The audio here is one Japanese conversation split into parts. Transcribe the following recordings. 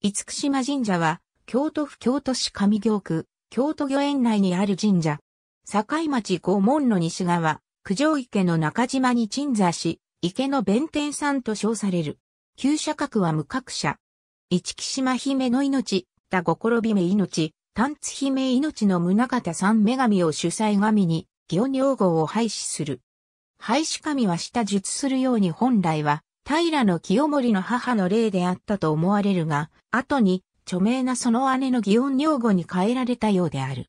厳島神社は、京都府京都市上京区、京都御苑内にある神社。境町五門の西側、九条池の中島に鎮座し、池の弁天さんと称される。旧社格は無格者。一木島姫の命、田心姫命、丹津姫命の宗方三女神を主催神に、行女号を廃止する。廃止神は下述するように本来は、平清盛の母の霊であったと思われるが、後に著名なその姉の祇園女吾に変えられたようである。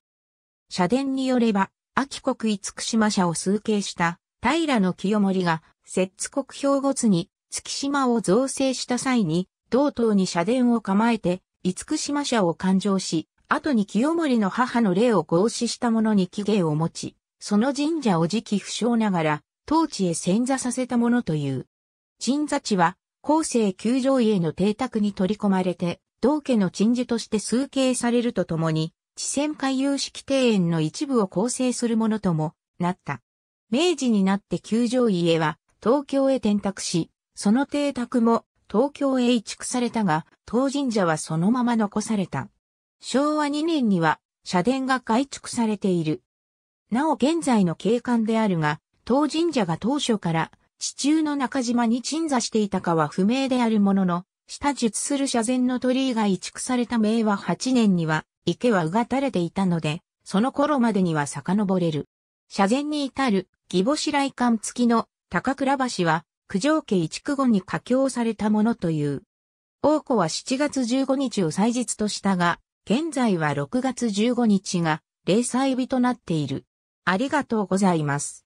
社殿によれば、秋国厳島社を崇敬した平清盛が、摂津国兵庫津に月島を造成した際に、同等に社殿を構えて、厳島社を勘定し、後に清盛の母の霊を合祀した者に起源を持ち、その神社を時期不詳ながら、当地へ遷座させたものという。鎮座地は、後世球場家の邸宅に取り込まれて、同家の鎮寺として崇敬されるとともに、地仙海有式庭園の一部を構成するものともなった。明治になって球場家は東京へ転託し、その邸宅も東京へ移築されたが、当神社はそのまま残された。昭和2年には社殿が改築されている。なお現在の景観であるが、当神社が当初から地中の中島に鎮座していたかは不明であるものの、下術する社前の鳥居が移築された明和8年には、池はうがたれていたので、その頃までには遡れる。社前に至る、義母白井館付きの高倉橋は、九条家移築後に架橋されたものという。王子は7月15日を祭日としたが、現在は6月15日が、霊祭日となっている。ありがとうございます。